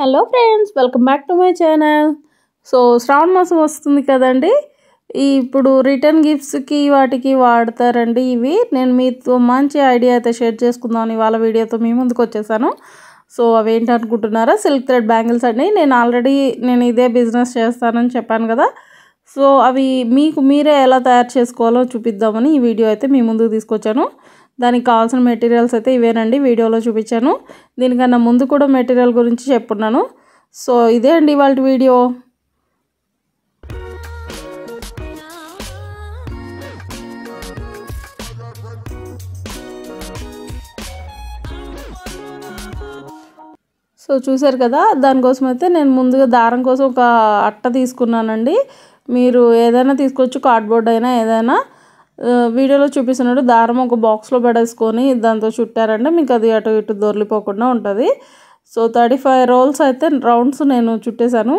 hello friends welcome back to my channel so శ్రావణ మాసం వస్తుంది కదండి ఇప్పుడు రిటర్న్ గిఫ్ట్స్కి వాటికి వాడతారండి ఇవి నేను మీతో మంచి ఐడియా అయితే షేర్ చేసుకుందామని వాళ్ళ వీడియోతో మీ ముందుకు వచ్చేసాను సో అవేంటి అనుకుంటున్నారా సిల్క్ థ్రెడ్ బ్యాంగిల్స్ అండి నేను ఆల్రెడీ నేను ఇదే బిజినెస్ చేస్తానని చెప్పాను కదా సో అవి మీకు మీరే ఎలా తయారు చేసుకోవాలో చూపిద్దామని ఈ వీడియో అయితే మీ ముందుకు తీసుకొచ్చాను దానికి కావాల్సిన మెటీరియల్స్ అయితే ఇవేనండి వీడియోలో చూపించాను దీనికన్నా ముందు కూడా మెటీరియల్ గురించి చెప్పున్నాను సో ఇదే అండి ఇవాళ వీడియో సో చూసారు కదా దానికోసం అయితే నేను ముందుగా దారం కోసం ఒక అట్ట తీసుకున్నానండి మీరు ఏదైనా తీసుకోవచ్చు కార్డ్బోర్డ్ అయినా ఏదైనా వీడియోలో చూపిస్తున్నట్టు దారం ఒక బాక్స్లో పడేసుకొని దాంతో చుట్టారంటే మీకు అది అటు ఇటు దొరికిపోకుండా ఉంటుంది సో థర్టీ ఫైవ్ రోల్స్ అయితే రౌండ్స్ నేను చుట్టేశాను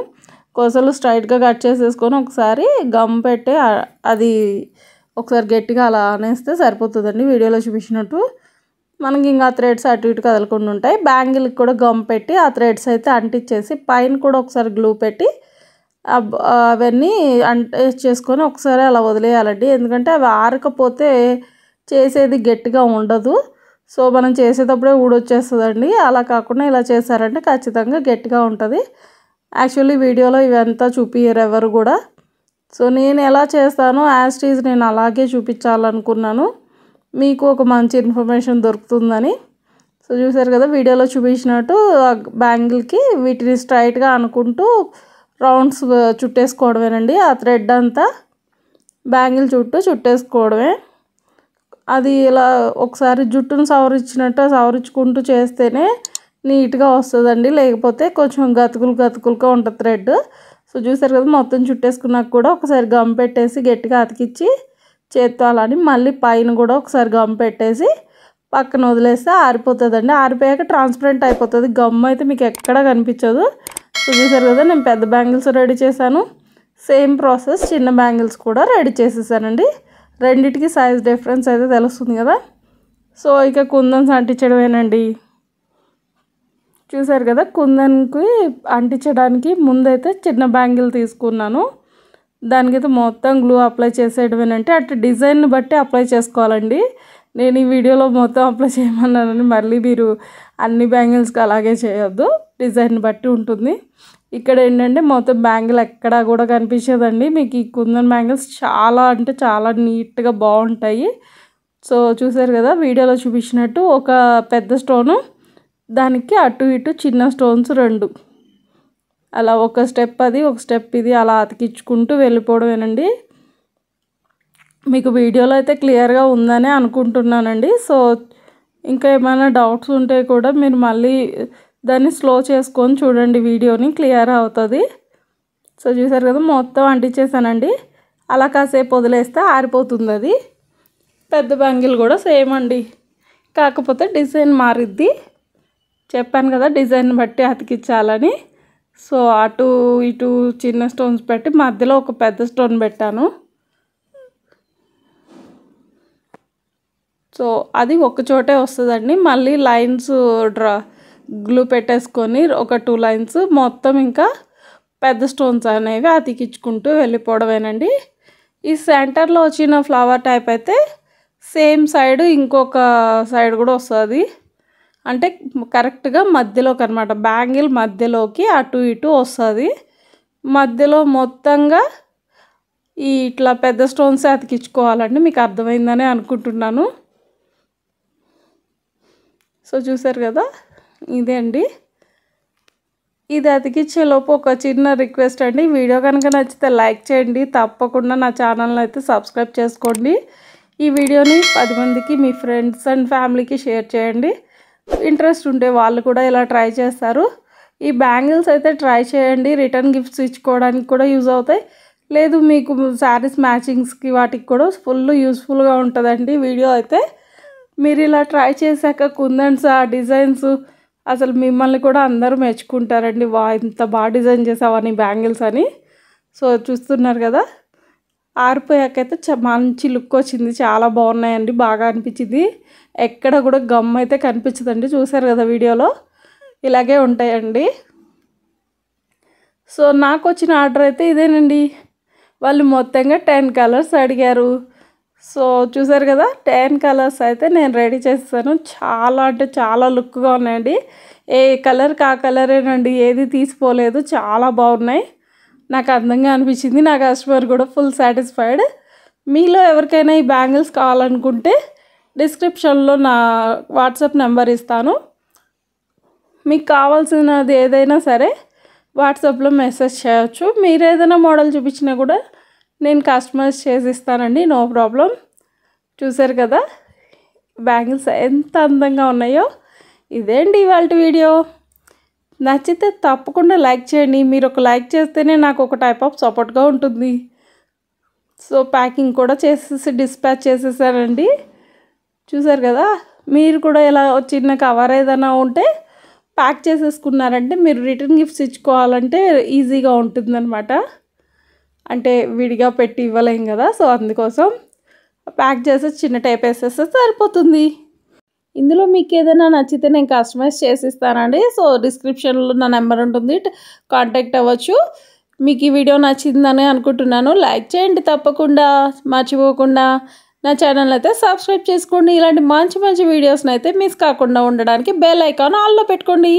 కొసలు స్ట్రైట్గా కట్ చేసేసుకొని ఒకసారి గమ్ పెట్టి అది ఒకసారి గట్టిగా అలా అనేస్తే సరిపోతుందండి వీడియోలో చూపించినట్టు మనకి ఇంకా థ్రెడ్స్ అటు ఇటు కదలకుండా ఉంటాయి బ్యాంగిల్కి కూడా గమ్ పెట్టి ఆ థ్రెడ్స్ అయితే అంటించేసి పైన కూడా ఒకసారి గ్లూ పెట్టి అవన్నీ అంటే చేసుకొని ఒకసారి అలా వదిలేయాలండి ఎందుకంటే అవి ఆరకపోతే చేసేది గట్టిగా ఉండదు సో మనం చేసేటప్పుడే ఊడొచ్చేస్తుందండి అలా కాకుండా ఇలా చేశారంటే ఖచ్చితంగా గట్టిగా ఉంటుంది యాక్చువల్లీ వీడియోలో ఇవంతా చూపించారు ఎవరు కూడా సో నేను ఎలా యాజ్ యాస్టీజ్ నేను అలాగే చూపించాలనుకున్నాను మీకు ఒక మంచి ఇన్ఫర్మేషన్ దొరుకుతుందని సో చూసారు కదా వీడియోలో చూపించినట్టు బ్యాంగిల్కి వీటిని స్ట్రైట్గా అనుకుంటూ రౌండ్స్ చుట్టేసుకోవడమేనండి ఆ థ్రెడ్ అంతా బ్యాంగిల్ చుట్టూ చుట్టేసుకోవడమే అది ఇలా ఒకసారి జుట్టును సవరించినట్టు సవరించుకుంటూ చేస్తేనే నీట్గా వస్తుందండి లేకపోతే కొంచెం గతుకులు గతుకులుగా ఉంటుంది థ్రెడ్ సో చూసారు కదా మొత్తం చుట్టేసుకున్నాక కూడా ఒకసారి గమ్ పెట్టేసి గట్టిగా అతికిచ్చి చేత్తాలని మళ్ళీ పైన కూడా ఒకసారి గమ్ పెట్టేసి పక్కన వదిలేస్తే ఆరిపోతుందండి ఆరిపోయాక ట్రాన్స్పరెంట్ అయిపోతుంది గమ్ అయితే మీకు ఎక్కడా కనిపించదు సో చూసారు కదా నేను పెద్ద బ్యాంగిల్స్ రెడీ చేశాను సేమ్ ప్రాసెస్ చిన్న బ్యాంగిల్స్ కూడా రెడీ చేసేసానండి రెండిటికి సైజ్ డిఫరెన్స్ అయితే తెలుస్తుంది కదా సో ఇక కుందన్స్ అంటించడమేనండి చూసారు కదా కుందన్కి అంటించడానికి ముందైతే చిన్న బ్యాంగిల్ తీసుకున్నాను దానికైతే మొత్తం గ్లూ అప్లై చేసేయడం అటు డిజైన్ని బట్టి అప్లై చేసుకోవాలండి నేను ఈ వీడియోలో మొత్తం అప్లై చేయమన్నానని మళ్ళీ మీరు అన్ని బ్యాంగిల్స్కి అలాగే చేయొద్దు డిజైన్ బట్టి ఉంటుంది ఇక్కడ ఏంటంటే మొత్తం బ్యాంగిల్ ఎక్కడా కూడా కనిపించేదండి మీకు ఈ కుందన్ బ్యాంగిల్స్ చాలా అంటే చాలా నీట్గా బాగుంటాయి సో చూసారు కదా వీడియోలో చూపించినట్టు ఒక పెద్ద స్టోను దానికి అటు ఇటు చిన్న స్టోన్స్ రెండు అలా ఒక స్టెప్ అది ఒక స్టెప్ ఇది అలా అతికించుకుంటూ వెళ్ళిపోవడమేనండి మీకు వీడియోలో అయితే క్లియర్గా ఉందనే అనుకుంటున్నానండి సో ఇంకా ఏమైనా డౌట్స్ ఉంటే కూడా మీరు మళ్ళీ దాన్ని స్లో చేసుకొని చూడండి వీడియోని క్లియర్ అవుతుంది సో చూసారు కదా మొత్తం అంటించేసానండి అలా కాసేపు వదిలేస్తే ఆరిపోతుంది అది పెద్ద బ్యాంగిల్ కూడా సేమ్ అండి కాకపోతే డిజైన్ మారిద్ది చెప్పాను కదా డిజైన్ బట్టి అతికించాలని సో అటు ఇటు చిన్న స్టోన్స్ పెట్టి మధ్యలో ఒక పెద్ద స్టోన్ పెట్టాను సో అది ఒకచోటే వస్తుందండి మళ్ళీ లైన్స్ డ్రా గ్లూ పెట్టేసుకొని ఒక టూ లైన్స్ మొత్తం ఇంకా పెద్ద స్టోన్స్ అనేవి అతికించుకుంటూ వెళ్ళిపోవడమేనండి ఈ సెంటర్లో వచ్చిన ఫ్లవర్ టైప్ అయితే సేమ్ సైడ్ ఇంకొక సైడ్ కూడా వస్తుంది అంటే కరెక్ట్గా మధ్యలోకి అనమాట బ్యాంగిల్ మధ్యలోకి అటు ఇటు వస్తుంది మధ్యలో మొత్తంగా ఈ ఇట్లా పెద్ద స్టోన్స్ అతికించుకోవాలండి మీకు అర్థమైందని అనుకుంటున్నాను సో చూసారు కదా ఇదే అండి ఇది అతికిచ్చేలోపు ఒక చిన్న రిక్వెస్ట్ అండి వీడియో కనుక నచ్చితే లైక్ చేయండి తప్పకుండా నా ఛానల్ని అయితే సబ్స్క్రైబ్ చేసుకోండి ఈ వీడియోని పది మందికి మీ ఫ్రెండ్స్ అండ్ ఫ్యామిలీకి షేర్ చేయండి ఇంట్రెస్ట్ ఉంటే వాళ్ళు కూడా ఇలా ట్రై చేస్తారు ఈ బ్యాంగిల్స్ అయితే ట్రై చేయండి రిటర్న్ గిఫ్ట్స్ ఇచ్చుకోవడానికి కూడా యూజ్ అవుతాయి లేదు మీకు శారీస్ మ్యాచింగ్స్కి వాటికి కూడా ఫుల్ యూస్ఫుల్గా ఉంటుందండి వీడియో అయితే మీరు ఇలా ట్రై చేశాక కుందన్స్ ఆ డిజైన్స్ అసలు మిమ్మల్ని కూడా అందరూ మెచ్చుకుంటారండి వా ఇంత బాగా డిజైన్ చేసావని బ్యాంగిల్స్ అని సో చూస్తున్నారు కదా ఆరిపోయాకైతే మంచి లుక్ వచ్చింది చాలా బాగున్నాయండి బాగా అనిపించింది ఎక్కడ కూడా గమ్ అయితే కనిపించదండి చూసారు కదా వీడియోలో ఇలాగే ఉంటాయండి సో నాకు వచ్చిన ఆర్డర్ అయితే ఇదేనండి వాళ్ళు మొత్తంగా టెన్ కలర్స్ అడిగారు సో చూసారు కదా టెన్ కలర్స్ అయితే నేను రెడీ చేస్తాను చాలా అంటే చాలా లుక్గా ఉన్నాయండి ఏ కలర్కి ఆ కలరేనండి ఏది తీసిపోలేదు చాలా బాగున్నాయి నాకు అందంగా అనిపించింది నా కస్టమర్ కూడా ఫుల్ సాటిస్ఫైడ్ మీలో ఎవరికైనా ఈ బ్యాంగిల్స్ కావాలనుకుంటే డిస్క్రిప్షన్లో నా వాట్సాప్ నెంబర్ ఇస్తాను మీకు కావాల్సినది ఏదైనా సరే వాట్సాప్లో మెసేజ్ చేయవచ్చు మీరు ఏదైనా మోడల్ చూపించినా కూడా నేను కస్టమైజ్ చేసి ఇస్తానండి నో ప్రాబ్లం చూసారు కదా బ్యాంగిల్స్ ఎంత అందంగా ఉన్నాయో ఇదేండి ఇవాళ వీడియో నచ్చితే తప్పకుండా లైక్ చేయండి మీరు ఒక లైక్ చేస్తేనే నాకు ఒక టైప్ ఆఫ్ సపోర్ట్గా ఉంటుంది సో ప్యాకింగ్ కూడా చేసేసి డిస్పాచ్ చేసేసానండి చూసారు కదా మీరు కూడా ఇలా చిన్న కవర్ ఏదైనా ఉంటే ప్యాక్ చేసేసుకున్నారంటే మీరు రిటర్న్ గిఫ్ట్స్ ఇచ్చుకోవాలంటే ఈజీగా ఉంటుందన్నమాట అంటే విడిగా పెట్టి ఇవ్వలేం కదా సో అందుకోసం ప్యాక్ చేసే చిన్న టైప్ వేసేస్తే సరిపోతుంది ఇందులో మీకు ఏదైనా నచ్చితే నేను కస్టమైజ్ చేసిస్తానండి సో డిస్క్రిప్షన్లో నా నెంబర్ ఉంటుంది కాంటాక్ట్ అవ్వచ్చు మీకు ఈ వీడియో నచ్చిందని అనుకుంటున్నాను లైక్ చేయండి తప్పకుండా మర్చిపోకుండా నా ఛానల్ అయితే సబ్స్క్రైబ్ చేసుకోండి ఇలాంటి మంచి మంచి వీడియోస్ని అయితే మిస్ కాకుండా ఉండడానికి బెల్ ఐకాన్ ఆల్లో పెట్టుకోండి